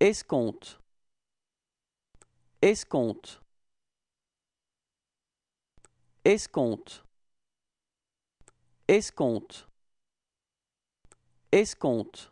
Escompte escompte escompte escompte escompte